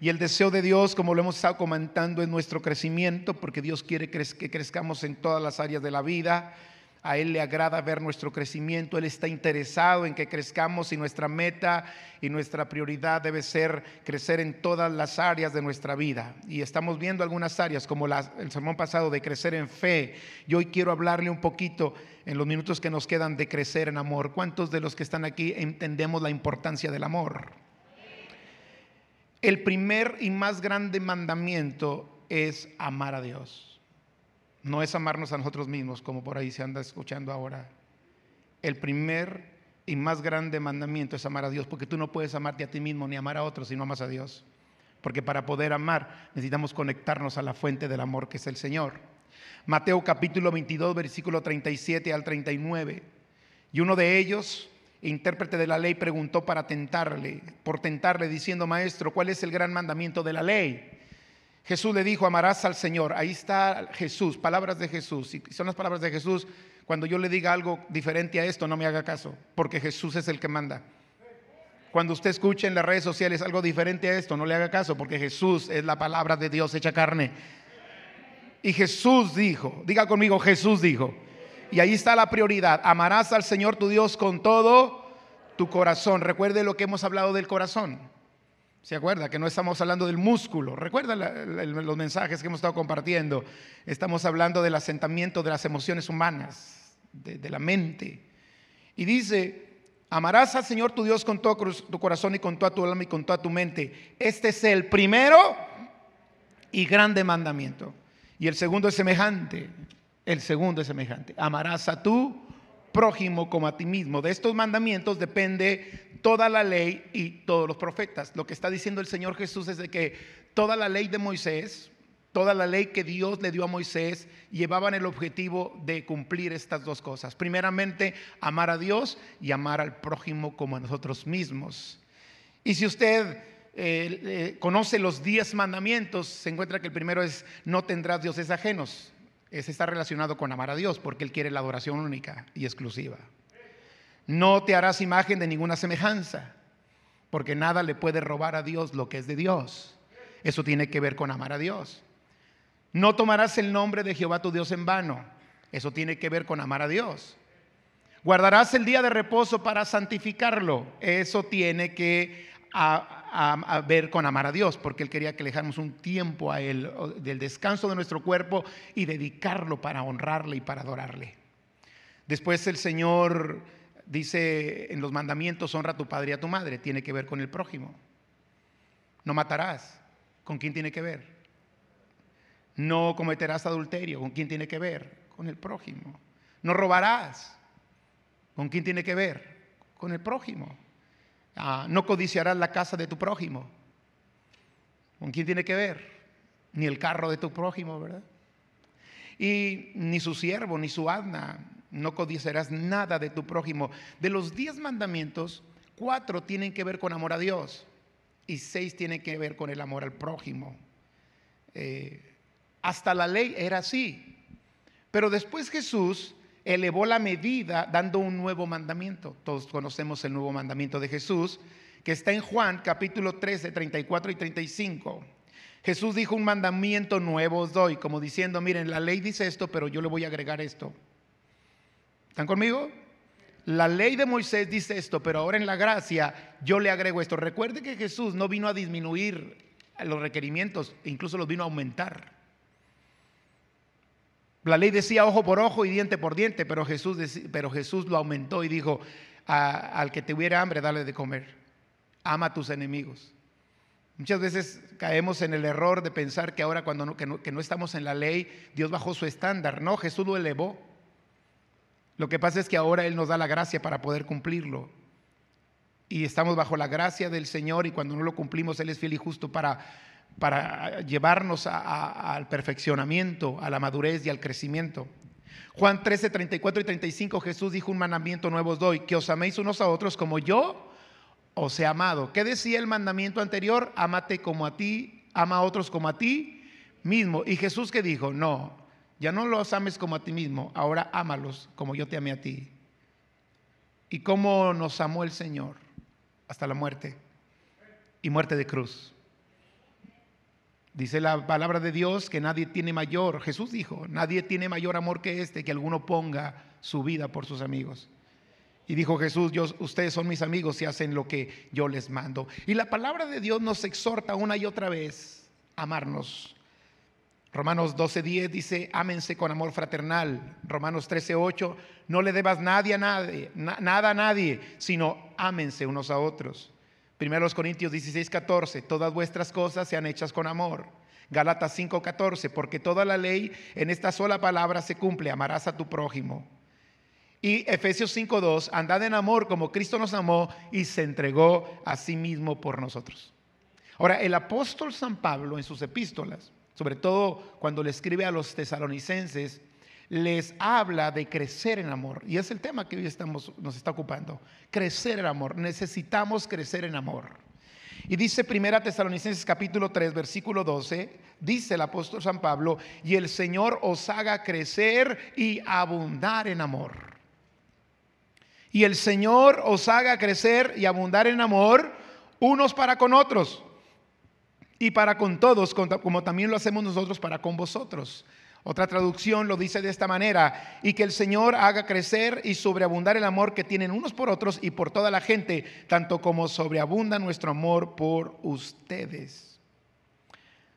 Y el deseo de Dios, como lo hemos estado comentando, es nuestro crecimiento, porque Dios quiere que crezcamos en todas las áreas de la vida. A Él le agrada ver nuestro crecimiento, Él está interesado en que crezcamos y nuestra meta y nuestra prioridad debe ser crecer en todas las áreas de nuestra vida. Y estamos viendo algunas áreas, como el sermón pasado, de crecer en fe. Y hoy quiero hablarle un poquito en los minutos que nos quedan de crecer en amor. ¿Cuántos de los que están aquí entendemos la importancia del amor? el primer y más grande mandamiento es amar a Dios. No es amarnos a nosotros mismos, como por ahí se anda escuchando ahora. El primer y más grande mandamiento es amar a Dios, porque tú no puedes amarte a ti mismo ni amar a otros si no amas a Dios. Porque para poder amar necesitamos conectarnos a la fuente del amor que es el Señor. Mateo capítulo 22, versículo 37 al 39. Y uno de ellos, intérprete de la ley, preguntó para tentarle, por tentarle, diciendo, maestro, ¿cuál es el gran mandamiento de la ley? Jesús le dijo, amarás al Señor. Ahí está Jesús, palabras de Jesús. Y son las palabras de Jesús. Cuando yo le diga algo diferente a esto, no me haga caso, porque Jesús es el que manda. Cuando usted escuche en las redes sociales algo diferente a esto, no le haga caso, porque Jesús es la palabra de Dios hecha carne. Y Jesús dijo, diga conmigo, Jesús dijo. Y ahí está la prioridad. Amarás al Señor tu Dios con todo tu corazón. Recuerde lo que hemos hablado del corazón. ¿Se acuerda? Que no estamos hablando del músculo. Recuerda los mensajes que hemos estado compartiendo. Estamos hablando del asentamiento de las emociones humanas, de, la mente. Y dice, amarás al Señor tu Dios con todo tu corazón y con toda tu alma y con toda tu mente. Este es el primero y grande mandamiento. Y el segundo es semejante. El segundo es semejante. Amarás a tu prójimo como a ti mismo. De estos mandamientos depende toda la ley y todos los profetas. Lo que está diciendo el Señor Jesús es de que toda la ley de Moisés, toda la ley que Dios le dio a Moisés llevaban el objetivo de cumplir estas dos cosas. Primeramente, amar a Dios y amar al prójimo como a nosotros mismos. Y si usted eh, eh, conoce los diez mandamientos, se encuentra que el primero es no tendrás dioses ajenos ese está relacionado con amar a Dios, porque Él quiere la adoración única y exclusiva. No te harás imagen de ninguna semejanza, porque nada le puede robar a Dios lo que es de Dios. Eso tiene que ver con amar a Dios. No tomarás el nombre de Jehová tu Dios en vano. Eso tiene que ver con amar a Dios. Guardarás el día de reposo para santificarlo. Eso tiene que a, ah, a, ver con amar a Dios, porque Él quería que le dejáramos un tiempo a Él del descanso de nuestro cuerpo y dedicarlo para honrarle y para adorarle. Después el Señor dice en los mandamientos, honra a tu padre y a tu madre, tiene que ver con el prójimo. No matarás, ¿con quién tiene que ver? No cometerás adulterio, ¿con quién tiene que ver? Con el prójimo. No robarás, ¿con quién tiene que ver? Con el prójimo. Ah, no codiciarás la casa de tu prójimo. ¿Con quién tiene que ver? Ni el carro de tu prójimo, ¿verdad? Y ni su siervo, ni su adna, No codiciarás nada de tu prójimo. De los diez mandamientos, cuatro tienen que ver con amor a Dios y seis tienen que ver con el amor al prójimo. Eh, hasta la ley era así. Pero después Jesús elevó la medida dando un nuevo mandamiento. Todos conocemos el nuevo mandamiento de Jesús, que está en Juan capítulo 13, 34 y 35. Jesús dijo un mandamiento nuevo os doy, como diciendo, miren, la ley dice esto, pero yo le voy a agregar esto. ¿Están conmigo? La ley de Moisés dice esto, pero ahora en la gracia yo le agrego esto. Recuerde que Jesús no vino a disminuir los requerimientos, incluso los vino a aumentar. La ley decía ojo por ojo y diente por diente, pero Jesús, pero Jesús lo aumentó y dijo, al que tuviera hambre, dale de comer. Ama a tus enemigos. Muchas veces caemos en el error de pensar que ahora cuando no, que no estamos en la ley, Dios bajó su estándar. No, Jesús lo elevó. Lo que pasa es que ahora Él nos da la gracia para poder cumplirlo. Y estamos bajo la gracia del Señor y cuando no lo cumplimos, Él es fiel y justo para para llevarnos al perfeccionamiento, a la madurez y al crecimiento. Juan 13, 34 y 35, Jesús dijo, un mandamiento nuevo os doy, que os améis unos a otros como yo os he amado. ¿Qué decía el mandamiento anterior? Amate como a ti, ama a otros como a ti mismo. Y Jesús que dijo, no, ya no los ames como a ti mismo, ahora ámalos como yo te amé a ti. ¿Y cómo nos amó el Señor? Hasta la muerte y muerte de cruz. Dice la palabra de Dios que nadie tiene mayor, Jesús dijo, nadie tiene mayor amor que este, que alguno ponga su vida por sus amigos. Y dijo Jesús, yo, ustedes son mis amigos y hacen lo que yo les mando. Y la palabra de Dios nos exhorta una y otra vez a amarnos. Romanos 12:10 dice, ámense con amor fraternal. Romanos 13:8, no le debas nadie a nadie, nada a nadie, sino ámense unos a otros. Primero Corintios 16, 14, todas vuestras cosas sean hechas con amor. Galatas 5, 14, porque toda la ley en esta sola palabra se cumple, amarás a tu prójimo. Y Efesios 5, 2, andad en amor como Cristo nos amó y se entregó a sí mismo por nosotros. Ahora, el apóstol San Pablo en sus epístolas, sobre todo cuando le escribe a los tesalonicenses, les habla de crecer en amor. Y es el tema que hoy estamos, nos está ocupando. Crecer en amor. Necesitamos crecer en amor. Y dice Primera Tesalonicenses capítulo 3, versículo 12, dice el apóstol San Pablo, y el Señor os haga crecer y abundar en amor. Y el Señor os haga crecer y abundar en amor unos para con otros y para con todos, como también lo hacemos nosotros para con vosotros otra traducción lo dice de esta manera, y que el Señor haga crecer y sobreabundar el amor que tienen unos por otros y por toda la gente, tanto como sobreabunda nuestro amor por ustedes.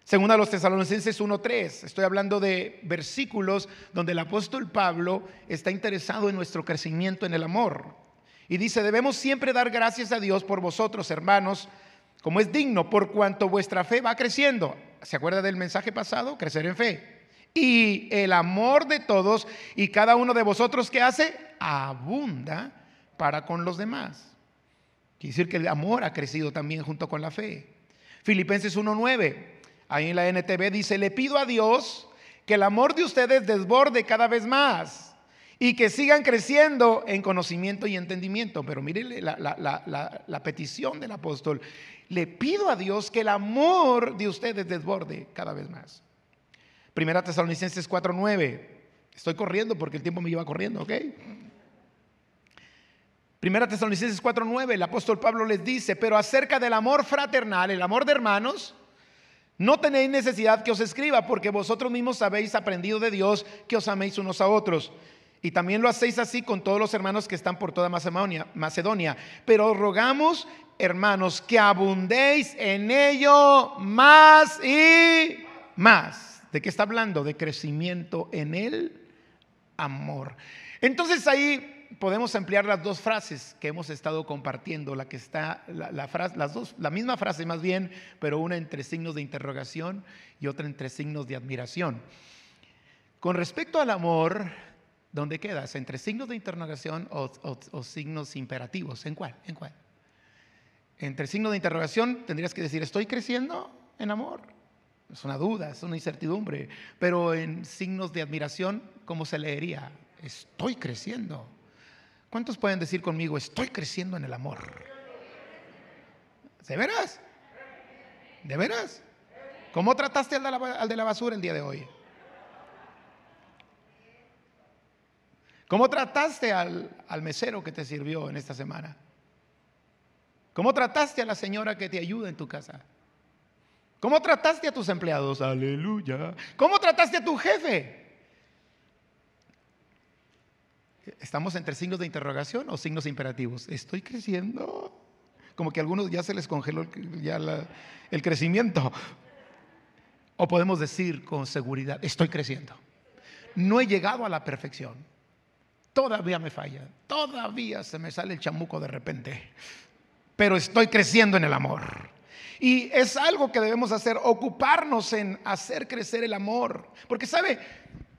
Según a los tesalonicenses 1.3, estoy hablando de versículos donde el apóstol Pablo está interesado en nuestro crecimiento en el amor. Y dice, debemos siempre dar gracias a Dios por vosotros, hermanos, como es digno, por cuanto vuestra fe va creciendo. ¿Se acuerda del mensaje pasado? Crecer en fe y el amor de todos y cada uno de vosotros que hace abunda para con los demás. Quiere decir que el amor ha crecido también junto con la fe. Filipenses 1.9, ahí en la NTV dice, le pido a Dios que el amor de ustedes desborde cada vez más y que sigan creciendo en conocimiento y entendimiento. Pero mire la petición del apóstol, le pido a Dios que el amor de ustedes desborde cada vez más. Primera Tesalonicenses 4:9. Estoy corriendo porque el tiempo me lleva corriendo, ¿ok? Primera Tesalonicenses 4:9, el apóstol Pablo les dice, pero acerca del amor fraternal, el amor de hermanos, no tenéis necesidad que os escriba, porque vosotros mismos habéis aprendido de Dios que os améis unos a otros. Y también lo hacéis así con todos los hermanos que están por toda Macedonia. Macedonia. Pero rogamos, hermanos, que abundéis en ello más y más. ¿De qué está hablando? De crecimiento en el amor. Entonces ahí podemos ampliar las dos frases que hemos estado compartiendo, la que está, la, frase, las dos, la misma frase más bien, pero una entre signos de interrogación y otra entre signos de admiración. Con respecto al amor, ¿dónde quedas? ¿Entre signos de interrogación o, o signos imperativos? ¿En cuál? ¿En cuál? Entre signos de interrogación tendrías que decir, ¿estoy creciendo en amor? Es una duda, es una incertidumbre. Pero en signos de admiración, ¿cómo se leería? Estoy creciendo. ¿Cuántos pueden decir conmigo, estoy creciendo en el amor? ¿De veras? ¿De veras? ¿Cómo trataste al de, la, basura el día de hoy? ¿Cómo trataste al, al mesero que te sirvió en esta semana? ¿Cómo trataste a la señora que te ayuda en tu casa? ¿Cómo trataste a tus empleados? Aleluya. ¿Cómo trataste a tu jefe? ¿Estamos entre signos de interrogación o signos imperativos? ¿Estoy creciendo? Como que a algunos ya se les congeló ya el crecimiento. O podemos decir con seguridad, estoy creciendo. No he llegado a la perfección. Todavía me falla. Todavía se me sale el chamuco de repente. Pero estoy creciendo en el amor y es algo que debemos hacer, ocuparnos en hacer crecer el amor. Porque, ¿sabe?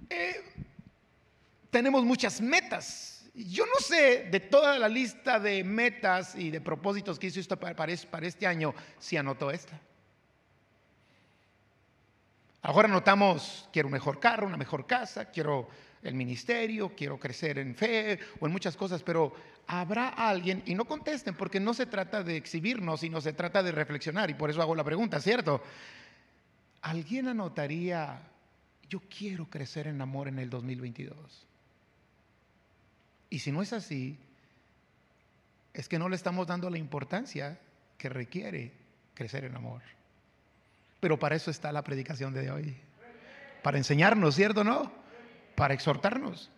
Eh, tenemos muchas metas. Yo no sé de toda la lista de metas y de propósitos que hizo usted para este año si anotó esta. Ahora anotamos, quiero un mejor carro, una mejor casa, quiero el ministerio, quiero crecer en fe o en muchas cosas, pero habrá alguien, y no contesten porque no se trata de exhibirnos, sino se trata de reflexionar, y por eso hago la pregunta, ¿cierto? ¿Alguien anotaría, yo quiero crecer en amor en el 2022? Y si no es así, es que no le estamos dando la importancia que requiere crecer en amor. Pero para eso está la predicación de hoy. Para enseñarnos, ¿cierto no? Para exhortarnos,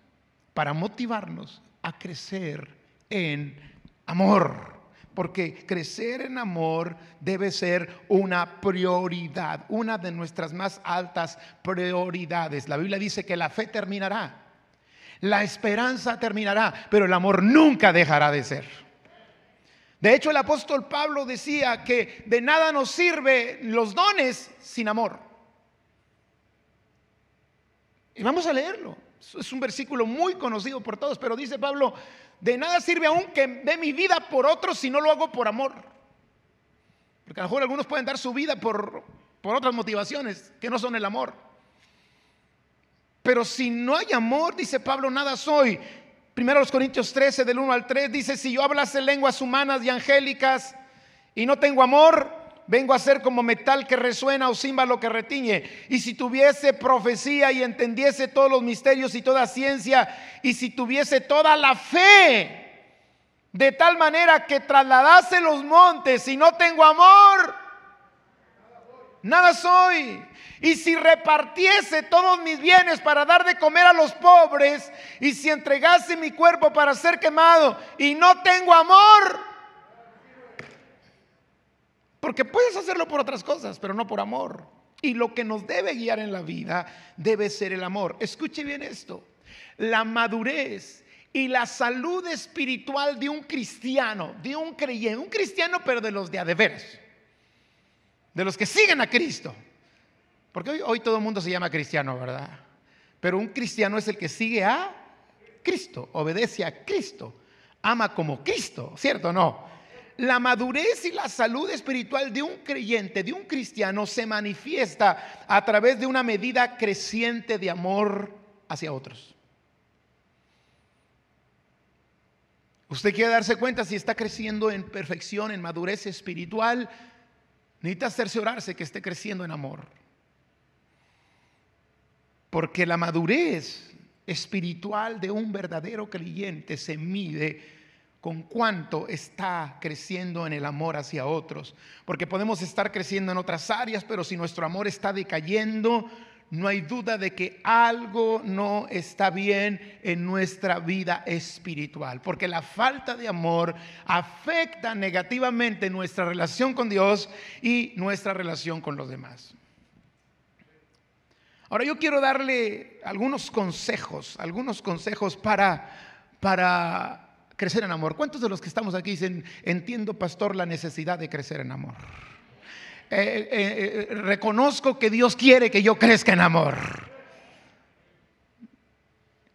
para motivarnos a crecer en amor. Porque crecer en amor debe ser una prioridad, una de nuestras más altas prioridades. La Biblia dice que la fe terminará, la esperanza terminará, pero el amor nunca dejará de ser. De hecho, el apóstol Pablo decía que de nada nos sirve los dones sin amor. Y vamos a leerlo. Es un versículo muy conocido por todos, pero dice Pablo, de nada sirve aún que dé mi vida por otros si no lo hago por amor. Porque a lo mejor algunos pueden dar su vida por, por otras motivaciones que no son el amor. Pero si no hay amor, dice Pablo, nada soy. Primero los Corintios 13, del 1 al 3, dice, si yo hablase lenguas humanas y angélicas y no tengo amor, vengo a ser como metal que resuena o címbalo que retiñe. Y si tuviese profecía y entendiese todos los misterios y toda ciencia, y si tuviese toda la fe, de tal manera que trasladase los montes, y no tengo amor, nada soy. Y si repartiese todos mis bienes para dar de comer a los pobres, y si entregase mi cuerpo para ser quemado, y no tengo amor, porque puedes hacerlo por otras cosas, pero no por amor. Y lo que nos debe guiar en la vida debe ser el amor. Escuche bien esto. La madurez y la salud espiritual de un cristiano, de un creyente, un cristiano pero de los de deberes, de los que siguen a Cristo. Porque hoy, hoy todo el mundo se llama cristiano, ¿verdad? Pero un cristiano es el que sigue a Cristo, obedece a Cristo, ama como Cristo, ¿cierto o no? la madurez y la salud espiritual de un creyente, de un cristiano, se manifiesta a través de una medida creciente de amor hacia otros. Usted quiere darse cuenta si está creciendo en perfección, en madurez espiritual, necesita cerciorarse que esté creciendo en amor. Porque la madurez espiritual de un verdadero creyente se mide con cuánto está creciendo en el amor hacia otros. Porque podemos estar creciendo en otras áreas, pero si nuestro amor está decayendo, no hay duda de que algo no está bien en nuestra vida espiritual, porque la falta de amor afecta negativamente nuestra relación con Dios y nuestra relación con los demás. Ahora yo quiero darle algunos consejos, algunos consejos para, para crecer en amor. ¿Cuántos de los que estamos aquí dicen, entiendo, pastor, la necesidad de crecer en amor? Eh, eh, eh, reconozco que Dios quiere que yo crezca en amor.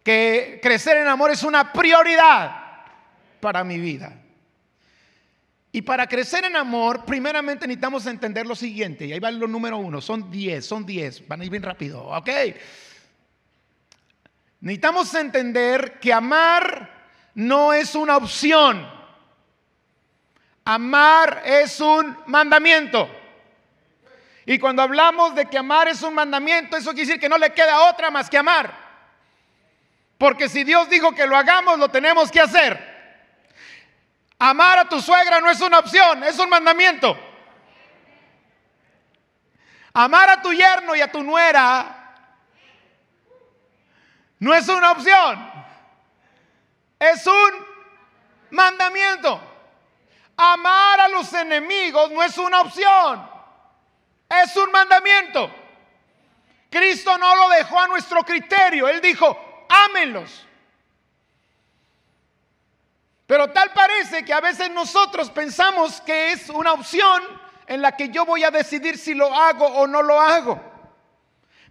Que crecer en amor es una prioridad para mi vida. Y para crecer en amor, primeramente necesitamos entender lo siguiente. Y ahí va lo número uno. Son diez, son diez, Van a ir bien rápido. Ok. Necesitamos entender que amar no es una opción. Amar es un mandamiento. Y cuando hablamos de que amar es un mandamiento, eso quiere decir que no le queda otra más que amar. Porque si Dios dijo que lo hagamos, lo tenemos que hacer. Amar a tu suegra no es una opción, es un mandamiento. Amar a tu yerno y a tu nuera no es una opción, es un mandamiento. Amar a los enemigos no es una opción, es un mandamiento. Cristo no lo dejó a nuestro criterio, Él dijo, ámenlos. Pero tal parece que a veces nosotros pensamos que es una opción en la que yo voy a decidir si lo hago o no lo hago.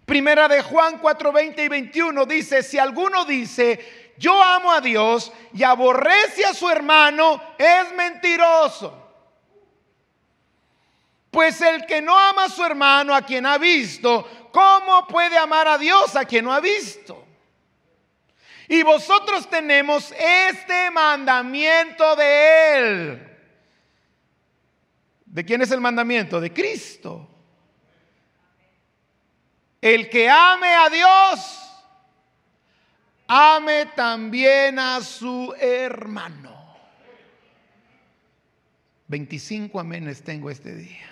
Primera de Juan 4, 20 y 21 dice, si alguno dice, yo amo a Dios y aborrece a su hermano es mentiroso. Pues el que no ama a su hermano a quien ha visto, ¿cómo puede amar a Dios a quien no ha visto? Y vosotros tenemos este mandamiento de Él. ¿De quién es el mandamiento? De Cristo. El que ame a Dios ame también a su hermano. 25 amenes tengo este día.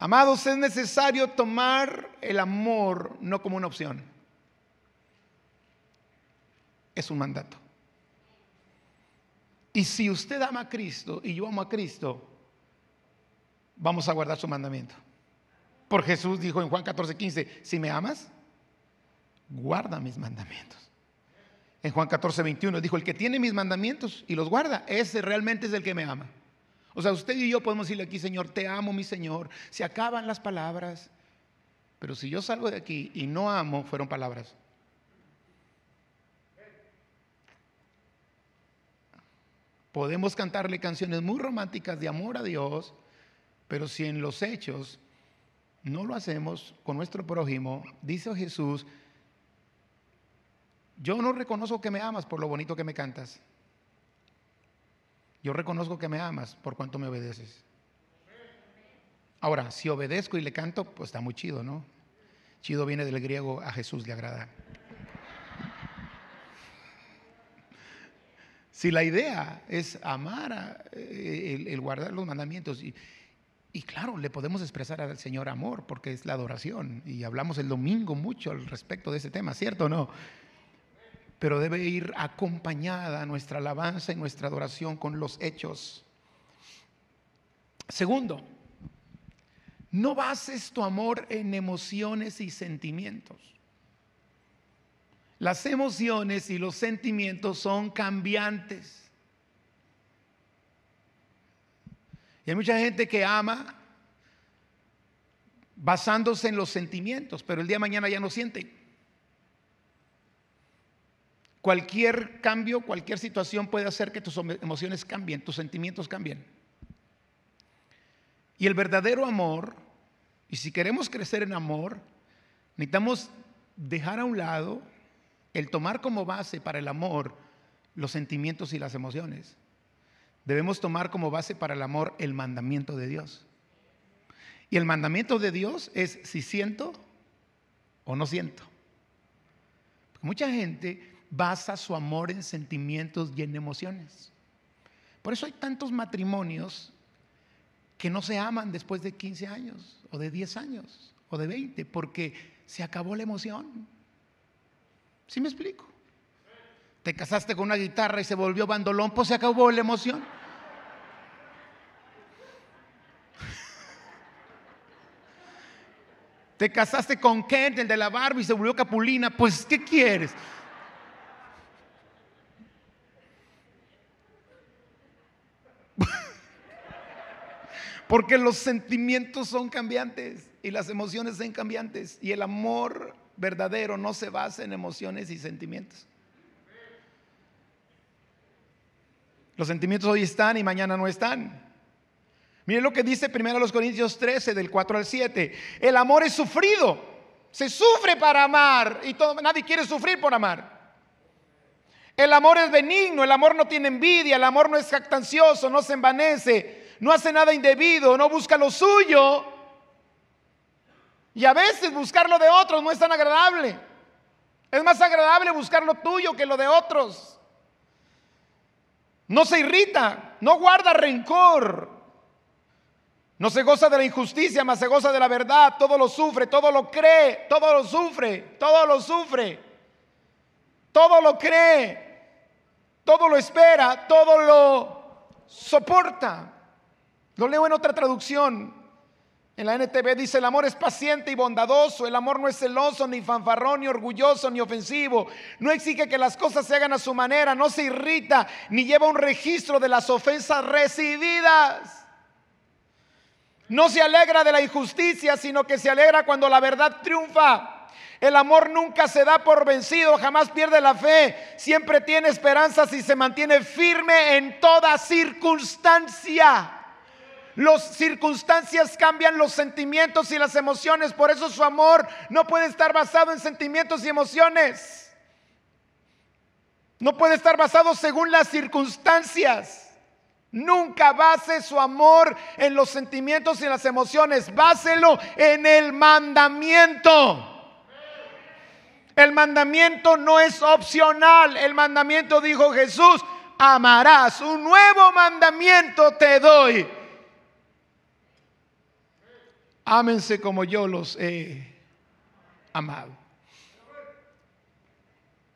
Amados, es necesario tomar el amor no como una opción. Es un mandato. Y si usted ama a Cristo y yo amo a Cristo, vamos a guardar su mandamiento. Por Jesús dijo en Juan 14:15: si me amas, guarda mis mandamientos. En Juan 14, 21 dijo, el que tiene mis mandamientos y los guarda, ese realmente es el que me ama. O sea, usted y yo podemos decirle aquí, Señor, te amo, mi Señor. Se acaban las palabras. Pero si yo salgo de aquí y no amo, fueron palabras. Podemos cantarle canciones muy románticas de amor a Dios, pero si en los hechos no lo hacemos con nuestro prójimo, dice Jesús, yo no reconozco que me amas por lo bonito que me cantas. Yo reconozco que me amas por cuanto me obedeces. Ahora, si obedezco y le canto, pues está muy chido, ¿no? Chido viene del griego, a Jesús le agrada. Si la idea es amar, eh, el, guardar los mandamientos, y, y claro, le podemos expresar al Señor amor, porque es la adoración, y hablamos el domingo mucho al respecto de ese tema, ¿cierto o no? pero debe ir acompañada nuestra alabanza y nuestra adoración con los hechos. Segundo, no bases tu amor en emociones y sentimientos. Las emociones y los sentimientos son cambiantes. Y hay mucha gente que ama basándose en los sentimientos, pero el día de mañana ya no siente. Cualquier cambio, cualquier situación puede hacer que tus emociones cambien, tus sentimientos cambien. Y el verdadero amor, y si queremos crecer en amor, necesitamos dejar a un lado el tomar como base para el amor los sentimientos y las emociones. Debemos tomar como base para el amor el mandamiento de Dios. Y el mandamiento de Dios es si siento o no siento. mucha gente basa su amor en sentimientos y en emociones. Por eso hay tantos matrimonios que no se aman después de 15 años o de 10 años o de 20, porque se acabó la emoción. ¿Sí me explico? Te casaste con una guitarra y se volvió bandolón, pues se acabó la emoción. Te casaste con Kent, el de la barba y se volvió Capulina, pues ¿qué quieres? Porque los sentimientos son cambiantes y las emociones son cambiantes. Y el amor verdadero no se basa en emociones y sentimientos. Los sentimientos hoy están y mañana no están. Miren lo que dice primero los Corintios 13, del 4 al 7. El amor es sufrido. Se sufre para amar y todo, nadie quiere sufrir por amar. El amor es benigno, el amor no tiene envidia, el amor no es jactancioso, no se envanece no hace nada indebido, no busca lo suyo. Y a veces buscar lo de otros no es tan agradable. Es más agradable buscar lo tuyo que lo de otros. No se irrita, no guarda rencor. No se goza de la injusticia, más se goza de la verdad. Todo lo sufre, todo lo cree, todo lo sufre, todo lo sufre. Todo lo cree, todo lo espera, todo lo soporta. Lo leo en otra traducción. En la NTV dice, el amor es paciente y bondadoso, el amor no es celoso, ni fanfarrón, ni orgulloso, ni ofensivo, no exige que las cosas se hagan a su manera, no se irrita, ni lleva un registro de las ofensas recibidas. No se alegra de la injusticia, sino que se alegra cuando la verdad triunfa. El amor nunca se da por vencido, jamás pierde la fe, siempre tiene esperanzas y se mantiene firme en toda circunstancia. Las circunstancias cambian los sentimientos y las emociones. Por eso su amor no puede estar basado en sentimientos y emociones. No puede estar basado según las circunstancias. Nunca base su amor en los sentimientos y las emociones. Báselo en el mandamiento. El mandamiento no es opcional. El mandamiento dijo Jesús, amarás. Un nuevo mandamiento te doy ámense como yo los he amado.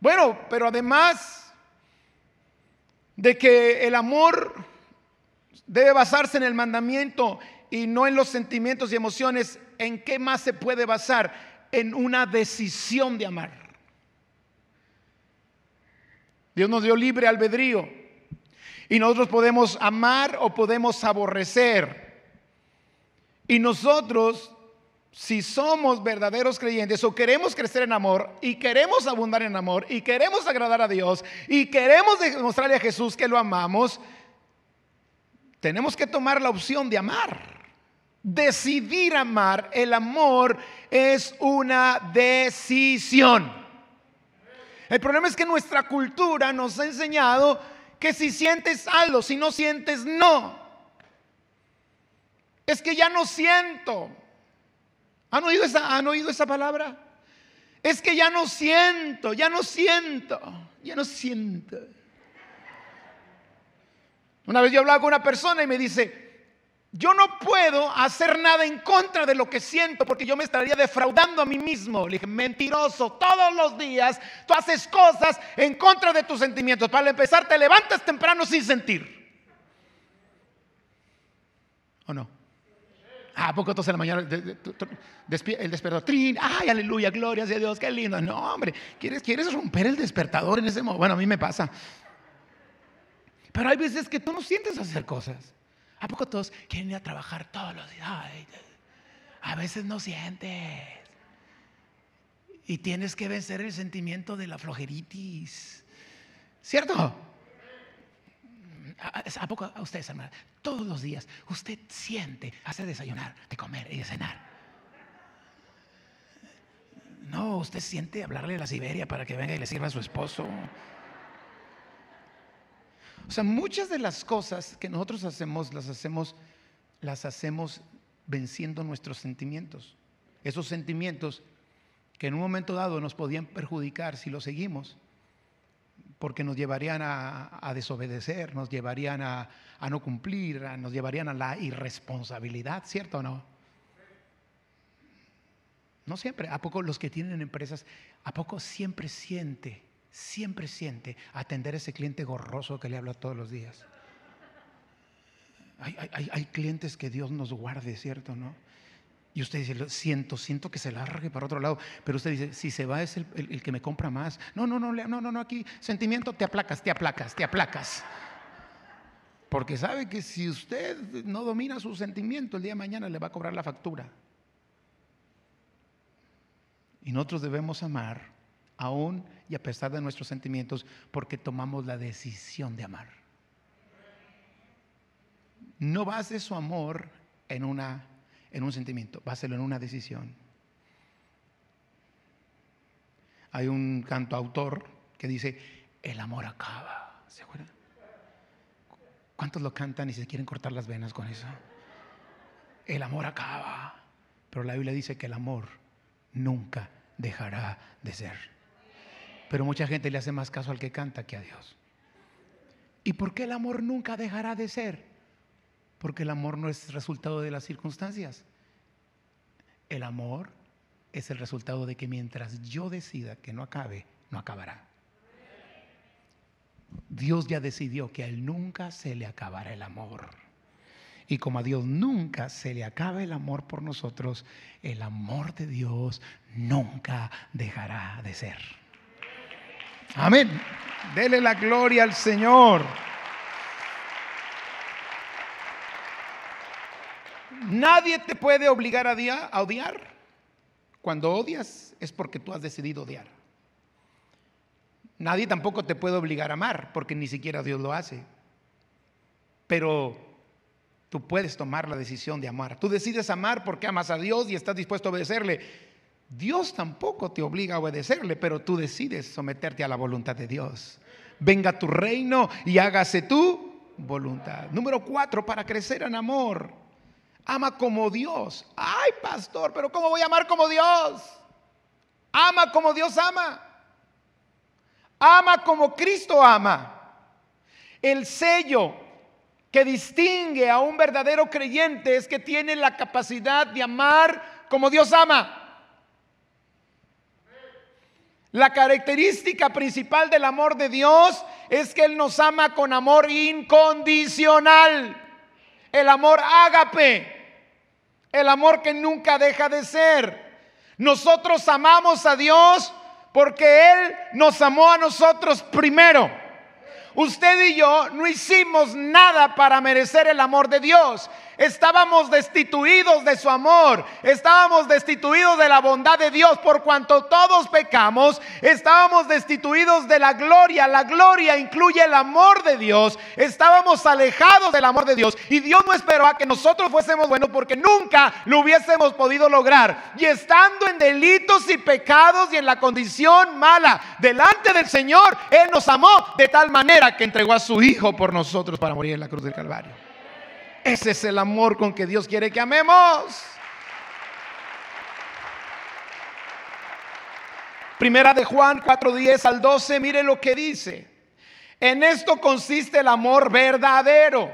Bueno, pero además de que el amor debe basarse en el mandamiento y no en los sentimientos y emociones, ¿en qué más se puede basar? En una decisión de amar. Dios nos dio libre albedrío y nosotros podemos amar o podemos aborrecer. Y nosotros, si somos verdaderos creyentes o queremos crecer en amor y queremos abundar en amor y queremos agradar a Dios y queremos demostrarle a Jesús que lo amamos, tenemos que tomar la opción de amar. Decidir amar, el amor es una decisión. El problema es que nuestra cultura nos ha enseñado que si sientes algo, si no sientes, no. Es que ya no siento. ¿Han oído esa, ¿han oído palabra? Es que ya no siento, ya no siento, ya no siento. Una vez yo hablaba con una persona y me dice, yo no puedo hacer nada en contra de lo que siento porque yo me estaría defraudando a mí mismo. Le dije, mentiroso, todos los días tú haces cosas en contra de tus sentimientos. Para empezar, te levantas temprano sin sentir. ¿O no? ¿A poco todos en la mañana? el despertador. ay, aleluya, gloria a Dios, qué lindo. No, hombre, ¿quieres, quieres romper el despertador en ese modo Bueno, a mí me pasa. Pero hay veces que tú no sientes hacer cosas. ¿A poco todos quieren ir a trabajar todos los días? a veces no sientes. Y tienes que vencer el sentimiento de la flojeritis. ¿Cierto? ¿A, poco a ustedes, hermanas? todos los días usted siente hacer desayunar, de comer y de cenar. No, usted siente hablarle a la Siberia para que venga y le sirva a su esposo. O sea, muchas de las cosas que nosotros hacemos las hacemos las hacemos venciendo nuestros sentimientos. Esos sentimientos que en un momento dado nos podían perjudicar si lo seguimos, porque nos llevarían a, desobedecer, nos llevarían a, no cumplir, nos llevarían a la irresponsabilidad, ¿cierto o no? No siempre. ¿A poco los que tienen empresas, a poco siempre siente, siempre siente atender a ese cliente gorroso que le habla todos los días? Hay, hay clientes que Dios nos guarde, ¿cierto o no? Y usted dice, lo siento, siento que se largue para otro lado. Pero usted dice, si se va es el, que me compra más. No, no, no, no, no, no, aquí, sentimiento, te aplacas, te aplacas, te aplacas. Porque sabe que si usted no domina su sentimiento, el día de mañana le va a cobrar la factura. Y nosotros debemos amar aún y a pesar de nuestros sentimientos porque tomamos la decisión de amar. No base su amor en una en un sentimiento, báselo en una decisión. Hay un canto autor que dice, el amor acaba. ¿Se acuerdan? ¿Cuántos lo cantan y se quieren cortar las venas con eso? El amor acaba. Pero la Biblia dice que el amor nunca dejará de ser. Pero mucha gente le hace más caso al que canta que a Dios. ¿Y por qué el amor nunca dejará de ser? porque el amor no es resultado de las circunstancias. El amor es el resultado de que mientras yo decida que no acabe, no acabará. Dios ya decidió que a Él nunca se le acabará el amor. Y como a Dios nunca se le acaba el amor por nosotros, el amor de Dios nunca dejará de ser. Amén. Dele la gloria al Señor. Nadie te puede obligar a, odiar. Cuando odias es porque tú has decidido odiar. Nadie tampoco te puede obligar a amar, porque ni siquiera Dios lo hace. Pero tú puedes tomar la decisión de amar. Tú decides amar porque amas a Dios y estás dispuesto a obedecerle. Dios tampoco te obliga a obedecerle, pero tú decides someterte a la voluntad de Dios. Venga tu reino y hágase tu voluntad. Número cuatro, para crecer en amor. Ama como Dios. Ay, pastor, pero ¿cómo voy a amar como Dios? Ama como Dios ama. Ama como Cristo ama. El sello que distingue a un verdadero creyente es que tiene la capacidad de amar como Dios ama. La característica principal del amor de Dios es que Él nos ama con amor incondicional el amor ágape, el amor que nunca deja de ser. Nosotros amamos a Dios porque Él nos amó a nosotros primero. Usted y yo no hicimos nada para merecer el amor de Dios. Estábamos destituidos de su amor, estábamos destituidos de la bondad de Dios por cuanto todos pecamos, estábamos destituidos de la gloria. La gloria incluye el amor de Dios. Estábamos alejados del amor de Dios y Dios no esperó a que nosotros fuésemos buenos porque nunca lo hubiésemos podido lograr. Y estando en delitos y pecados y en la condición mala delante del Señor, Él nos amó de tal manera que entregó a su Hijo por nosotros para morir en la cruz del Calvario. Ese es el amor con que Dios quiere que amemos. Primera de Juan 4:10 al 12, mire lo que dice. En esto consiste el amor verdadero.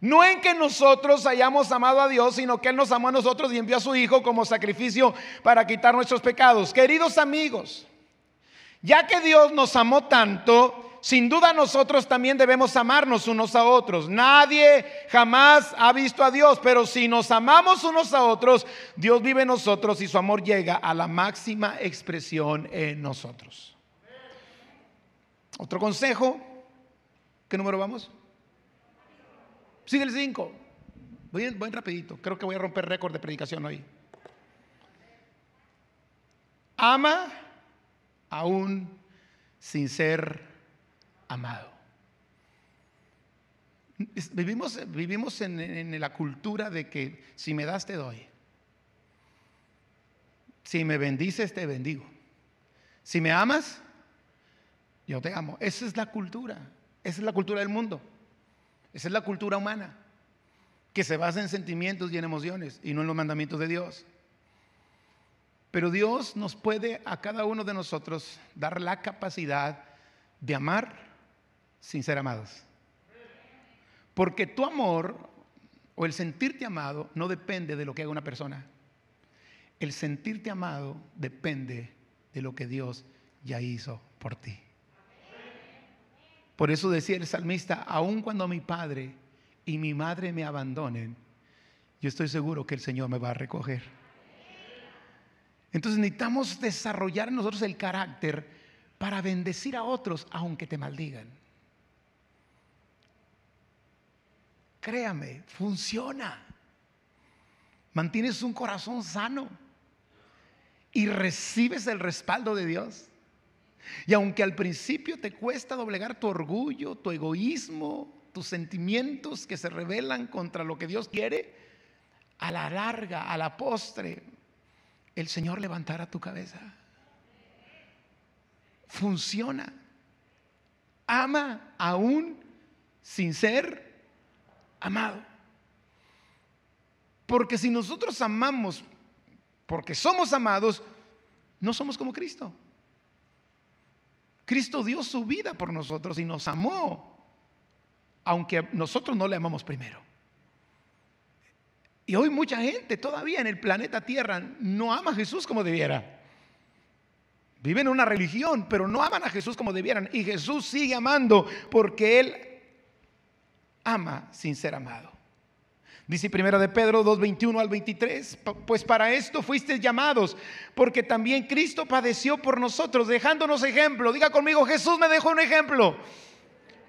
No en que nosotros hayamos amado a Dios, sino que Él nos amó a nosotros y envió a su Hijo como sacrificio para quitar nuestros pecados. Queridos amigos, ya que Dios nos amó tanto, sin duda nosotros también debemos amarnos unos a otros. Nadie jamás ha visto a Dios, pero si nos amamos unos a otros, Dios vive en nosotros y su amor llega a la máxima expresión en nosotros. Otro consejo. ¿Qué número vamos? Sigue el 5. Voy, buen rapidito. Creo que voy a romper récord de predicación hoy. Ama aún sin ser amado. Vivimos, vivimos en, en, la cultura de que si me das te doy. Si me bendices te bendigo. Si me amas, yo te amo. Esa es la cultura. Esa es la cultura del mundo. Esa es la cultura humana. Que se basa en sentimientos y en emociones y no en los mandamientos de Dios. Pero Dios nos puede a cada uno de nosotros dar la capacidad de amar sin ser amados. Porque tu amor o el sentirte amado no depende de lo que haga una persona. El sentirte amado depende de lo que Dios ya hizo por ti. Por eso decía el salmista, aun cuando mi padre y mi madre me abandonen, yo estoy seguro que el Señor me va a recoger. Entonces necesitamos desarrollar nosotros el carácter para bendecir a otros aunque te maldigan. Créame, funciona. Mantienes un corazón sano y recibes el respaldo de Dios. Y aunque al principio te cuesta doblegar tu orgullo, tu egoísmo, tus sentimientos que se rebelan contra lo que Dios quiere, a la larga, a la postre, el Señor levantará tu cabeza. Funciona. Ama aún sin ser amado. Porque si nosotros amamos, porque somos amados, no somos como Cristo. Cristo dio su vida por nosotros y nos amó, aunque nosotros no le amamos primero. Y hoy mucha gente todavía en el planeta Tierra no ama a Jesús como debiera. Viven una religión, pero no aman a Jesús como debieran. Y Jesús sigue amando porque Él ama sin ser amado. Dice primero de Pedro 2:21 al 23, pues para esto fuisteis llamados, porque también Cristo padeció por nosotros, dejándonos ejemplo. Diga conmigo, Jesús me dejó un ejemplo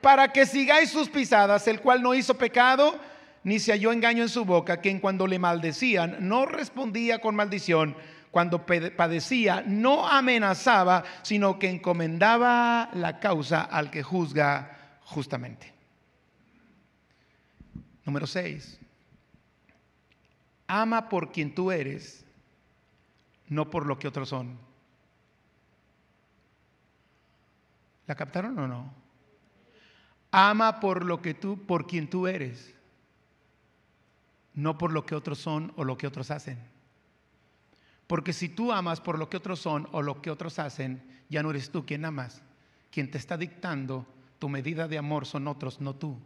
para que sigáis sus pisadas, el cual no hizo pecado, ni se halló engaño en su boca, quien cuando le maldecían no respondía con maldición, cuando padecía no amenazaba, sino que encomendaba la causa al que juzga justamente. Número 6. Ama por quien tú eres, no por lo que otros son. ¿La captaron o no? Ama por lo que tú, por quien tú eres, no por lo que otros son o lo que otros hacen. Porque si tú amas por lo que otros son o lo que otros hacen, ya no eres tú quien amas. Quien te está dictando tu medida de amor son otros, no tú.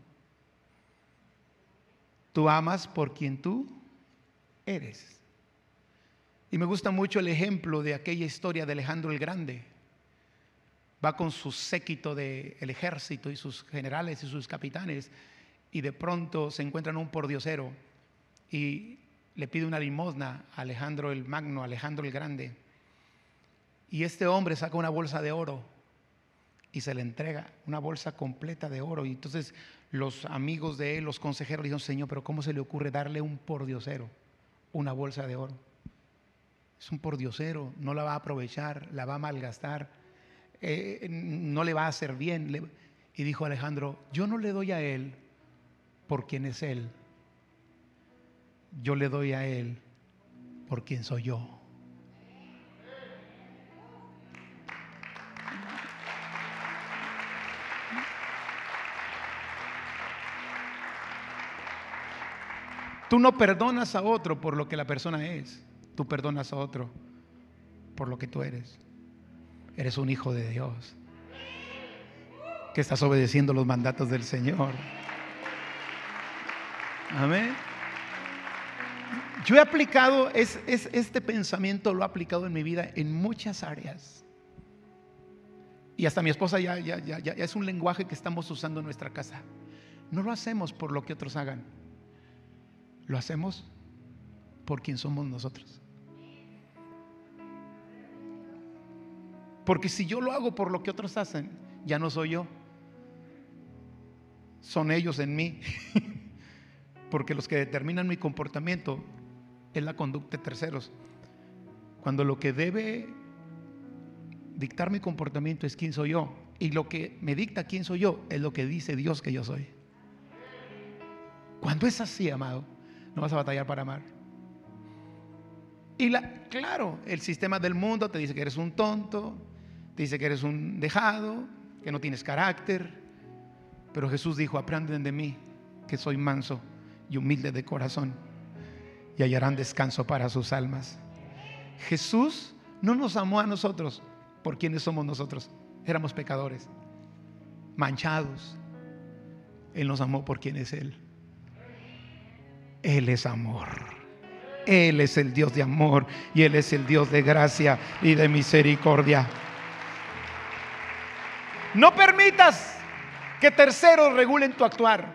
Tú amas por quien tú eres. Y me gusta mucho el ejemplo de aquella historia de Alejandro el Grande. Va con su séquito del ejército y sus generales y sus capitanes y de pronto se encuentran un pordiosero y le pide una limosna a Alejandro el Magno, Alejandro el Grande. Y este hombre saca una bolsa de oro y se le entrega una bolsa completa de oro. Y entonces los amigos de él, los consejeros, le dijeron, Señor, pero ¿cómo se le ocurre darle un pordiosero una bolsa de oro? Es un pordiosero, no la va a aprovechar, la va a malgastar, eh, no le va a hacer bien. Y dijo Alejandro, yo no le doy a él por quien es él, yo le doy a él por quien soy yo. Tú no perdonas a otro por lo que la persona es, tú perdonas a otro por lo que tú eres. Eres un hijo de Dios que estás obedeciendo los mandatos del Señor. Amén. Yo he aplicado, este pensamiento lo he aplicado en mi vida en muchas áreas. Y hasta mi esposa ya es un lenguaje que estamos usando en nuestra casa. No lo hacemos por lo que otros hagan lo hacemos por quien somos nosotros. Porque si yo lo hago por lo que otros hacen, ya no soy yo. Son ellos en mí. Porque los que determinan mi comportamiento es la conducta de terceros. Cuando lo que debe dictar mi comportamiento es quién soy yo. Y lo que me dicta quién soy yo es lo que dice Dios que yo soy. Cuando es así, amado, no vas a batallar para amar. Y la, claro, el sistema del mundo te dice que eres un tonto, te dice que eres un dejado, que no tienes carácter. Pero Jesús dijo, aprenden de mí, que soy manso y humilde de corazón, y hallarán descanso para sus almas. Jesús no nos amó a nosotros por quienes somos nosotros. Éramos pecadores, manchados. Él nos amó por quien es Él. Él es amor. Él es el Dios de amor y Él es el Dios de gracia y de misericordia. No permitas que terceros regulen tu actuar.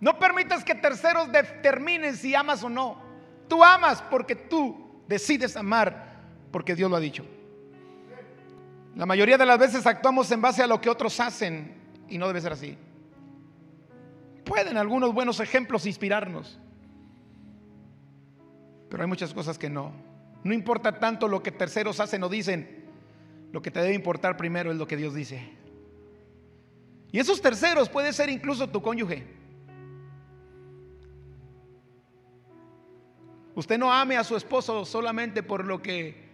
No permitas que terceros determinen si amas o no. Tú amas porque tú decides amar, porque Dios lo ha dicho. La mayoría de las veces actuamos en base a lo que otros hacen y no debe ser así pueden algunos buenos ejemplos inspirarnos. Pero hay muchas cosas que no. No importa tanto lo que terceros hacen o dicen. Lo que te debe importar primero es lo que Dios dice. Y esos terceros puede ser incluso tu cónyuge. Usted no ame a su esposo solamente por lo que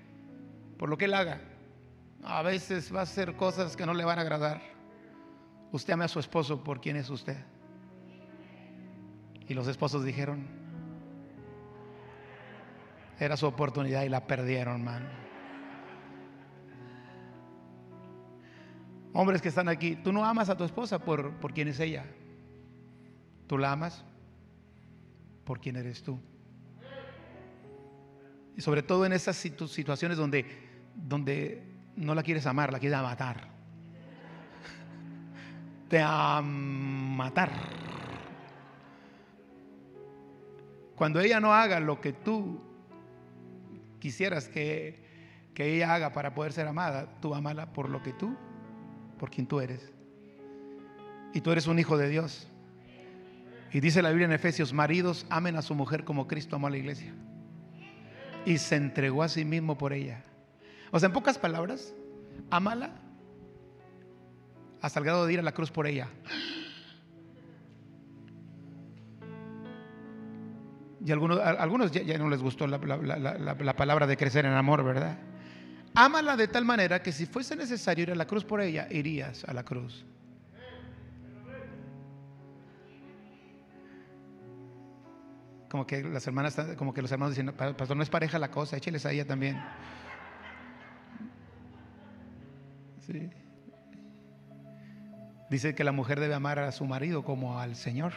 por lo que él haga. A veces va a ser cosas que no le van a agradar. Usted ame a su esposo por quien es usted. Y los esposos dijeron, era su oportunidad y la perdieron, man. Hombres que están aquí, tú no amas a tu esposa por, por quién es ella. Tú la amas por quién eres tú. Y sobre todo en esas situaciones donde, donde no la quieres amar, la quieres matar. Te a matar. Cuando ella no haga lo que tú quisieras que, ella haga para poder ser amada, tú amala por lo que tú, por quien tú eres. Y tú eres un hijo de Dios. Y dice la Biblia en Efesios, maridos, amen a su mujer como Cristo amó a la iglesia. Y se entregó a sí mismo por ella. O sea, en pocas palabras, amala hasta el grado de ir a la cruz por ella. Y algunos, algunos ya, no les gustó la, palabra de crecer en amor, ¿verdad? Ámala de tal manera que si fuese necesario ir a la cruz por ella, irías a la cruz. Como que las hermanas, como que los hermanos dicen, pastor, no es pareja la cosa, écheles a ella también. Dice que la mujer debe amar a su marido como al Señor.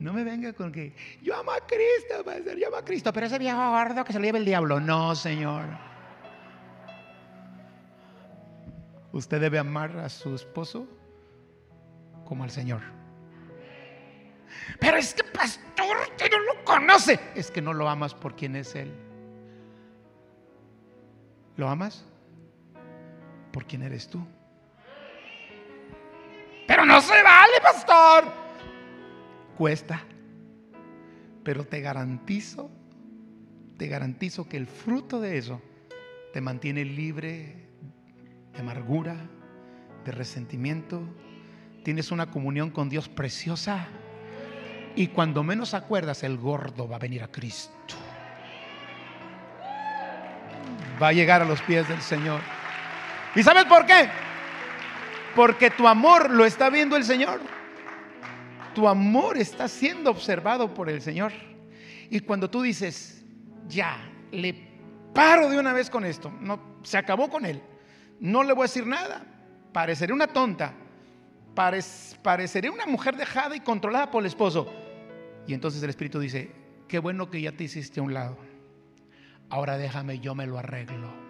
No me venga con que yo amo a Cristo, yo amo a Cristo, pero ese viejo gordo que se lo lleva el diablo. No, Señor. Usted debe amar a su esposo como al Señor. Pero es que pastor que no lo conoce, es que no lo amas por quien es Él. ¿Lo amas? Por quien eres tú. Pero no se vale, pastor cuesta, pero te garantizo, te garantizo que el fruto de eso te mantiene libre de amargura, de resentimiento. Tienes una comunión con Dios preciosa. Y cuando menos acuerdas, el gordo va a venir a Cristo. Va a llegar a los pies del Señor. ¿Y sabes por qué? Porque tu amor lo está viendo el Señor tu amor está siendo observado por el Señor. Y cuando tú dices, ya, le paro de una vez con esto, no, se acabó con él, no le voy a decir nada, pareceré una tonta, pareceré una mujer dejada y controlada por el esposo. Y entonces el Espíritu dice, qué bueno que ya te hiciste a un lado, ahora déjame, yo me lo arreglo.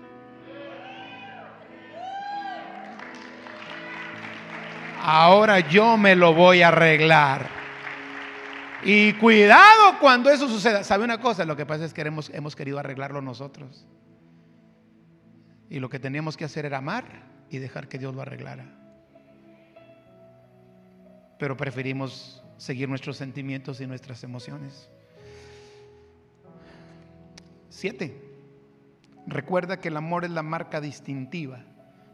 ahora yo me lo voy a arreglar. Y cuidado cuando eso suceda. ¿Sabe una cosa? Lo que pasa es que hemos, querido arreglarlo nosotros. Y lo que teníamos que hacer era amar y dejar que Dios lo arreglara. Pero preferimos seguir nuestros sentimientos y nuestras emociones. Siete. Recuerda que el amor es la marca distintiva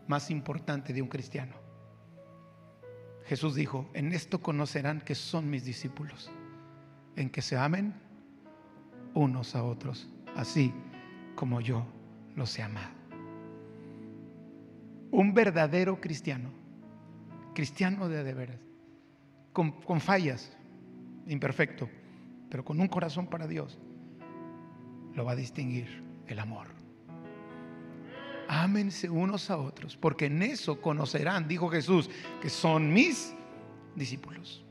más importante de un cristiano. Jesús dijo, en esto conocerán que son mis discípulos, en que se amen unos a otros, así como yo los he amado. Un verdadero cristiano, cristiano de de con, con fallas, imperfecto, pero con un corazón para Dios, lo va a distinguir el amor ámense unos a otros, porque en eso conocerán, dijo Jesús, que son mis discípulos.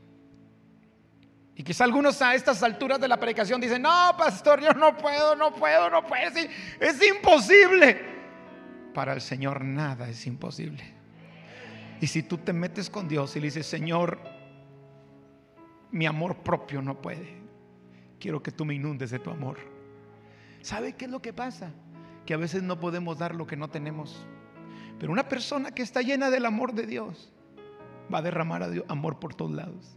Y quizá algunos a estas alturas de la predicación dicen, no, pastor, yo no puedo, no puedo, no puedo, es, es imposible. Para el Señor nada es imposible. Y si tú te metes con Dios y le dices, Señor, mi amor propio no puede, quiero que tú me inundes de tu amor. ¿Sabe qué es lo que pasa? que a veces no podemos dar lo que no tenemos. Pero una persona que está llena del amor de Dios va a derramar a Dios, amor por todos lados.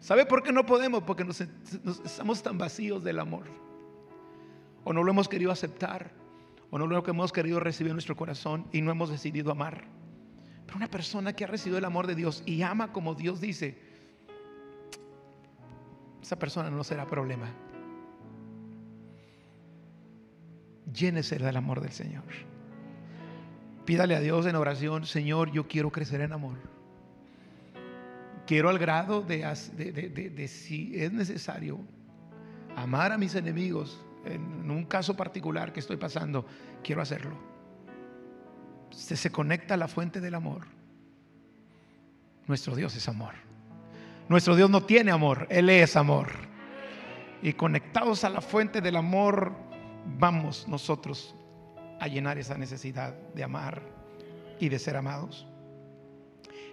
¿Sabe por qué no podemos? Porque estamos tan vacíos del amor. O no lo hemos querido aceptar. O no lo hemos querido recibir en nuestro corazón y no hemos decidido amar. Pero una persona que ha recibido el amor de Dios y ama como Dios dice, esa persona no será problema. Llénese del amor del Señor. Pídale a Dios en oración, Señor, yo quiero crecer en amor. Quiero al grado de, si es necesario amar a mis enemigos, en un caso particular que estoy pasando, quiero hacerlo. Se, se conecta a la fuente del amor. Nuestro Dios es amor. Nuestro Dios no tiene amor, Él es amor. Y conectados a la fuente del amor, vamos nosotros a llenar esa necesidad de amar y de ser amados.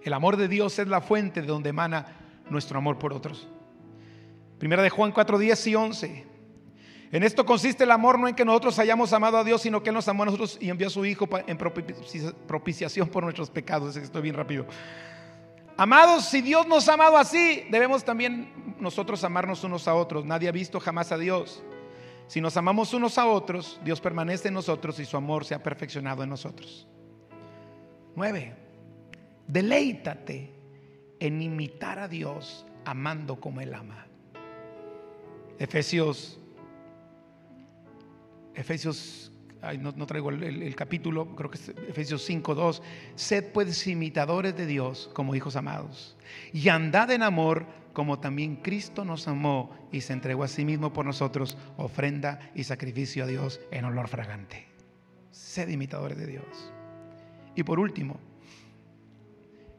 El amor de Dios es la fuente de donde emana nuestro amor por otros. Primera de Juan 4, 10 y 11. En esto consiste el amor, no en que nosotros hayamos amado a Dios, sino que Él nos amó a nosotros y envió a su Hijo en propiciación por nuestros pecados. Estoy bien rápido. Amados, si Dios nos ha amado así, debemos también nosotros amarnos unos a otros. Nadie ha visto jamás a Dios. Si nos amamos unos a otros, Dios permanece en nosotros y su amor se ha perfeccionado en nosotros. 9. Deleítate en imitar a Dios amando como Él ama. Efesios, Efesios no, traigo el, el, capítulo, creo que es Efesios 5, 2, sed pues imitadores de Dios como hijos amados y andad en amor como también Cristo nos amó y se entregó a sí mismo por nosotros, ofrenda y sacrificio a Dios en olor fragante. Sed imitadores de Dios. Y por último,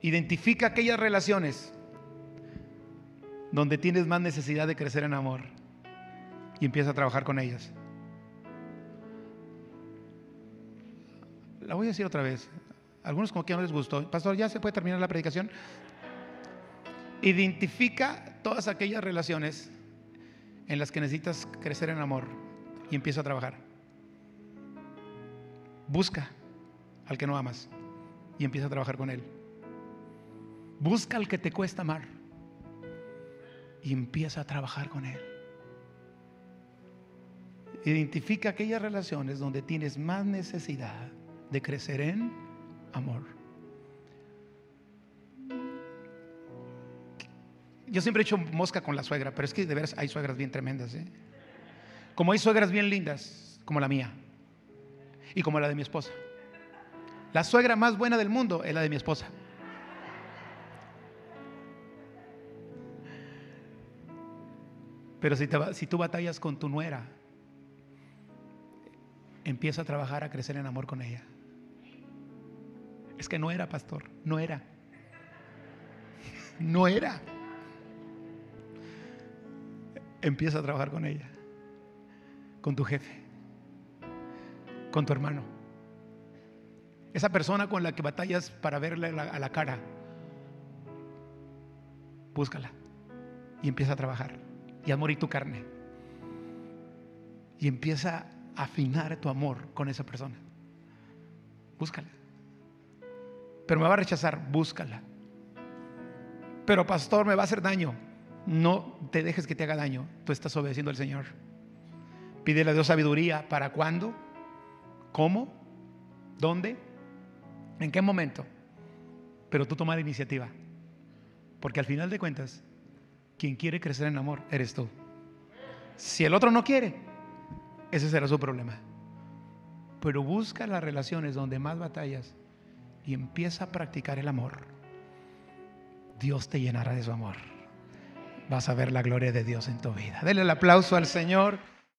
identifica aquellas relaciones donde tienes más necesidad de crecer en amor y empieza a trabajar con ellas. La voy a decir otra vez. Algunos como que no les gustó. Pastor, ya se puede terminar la predicación. Identifica todas aquellas relaciones en las que necesitas crecer en amor y empieza a trabajar. Busca al que no amas y empieza a trabajar con él. Busca al que te cuesta amar y empieza a trabajar con él. Identifica aquellas relaciones donde tienes más necesidad de crecer en amor. Yo siempre he hecho mosca con la suegra, pero es que de veras hay suegras bien tremendas. ¿eh? Como hay suegras bien lindas, como la mía y como la de mi esposa. La suegra más buena del mundo es la de mi esposa. Pero si, si, tú batallas con tu nuera, empieza a trabajar a crecer en amor con ella. Es que no era pastor, no era. No era. Empieza a trabajar con ella, con tu jefe, con tu hermano. Esa persona con la que batallas para verle a la cara, búscala y empieza a trabajar y a morir tu carne. Y empieza a afinar tu amor con esa persona. Búscala pero me va a rechazar, búscala. Pero pastor, me va a hacer daño. No te dejes que te haga daño. Tú estás obedeciendo al Señor. Pídele a Dios sabiduría. ¿Para cuándo? ¿Cómo? ¿Dónde? ¿En qué momento? Pero tú toma la iniciativa. Porque al final de cuentas, quien quiere crecer en amor eres tú. Si el otro no quiere, ese será su problema. Pero busca las relaciones donde más batallas y empieza a practicar el amor, Dios te llenará de su amor. Vas a ver la gloria de Dios en tu vida. Dele el aplauso al Señor.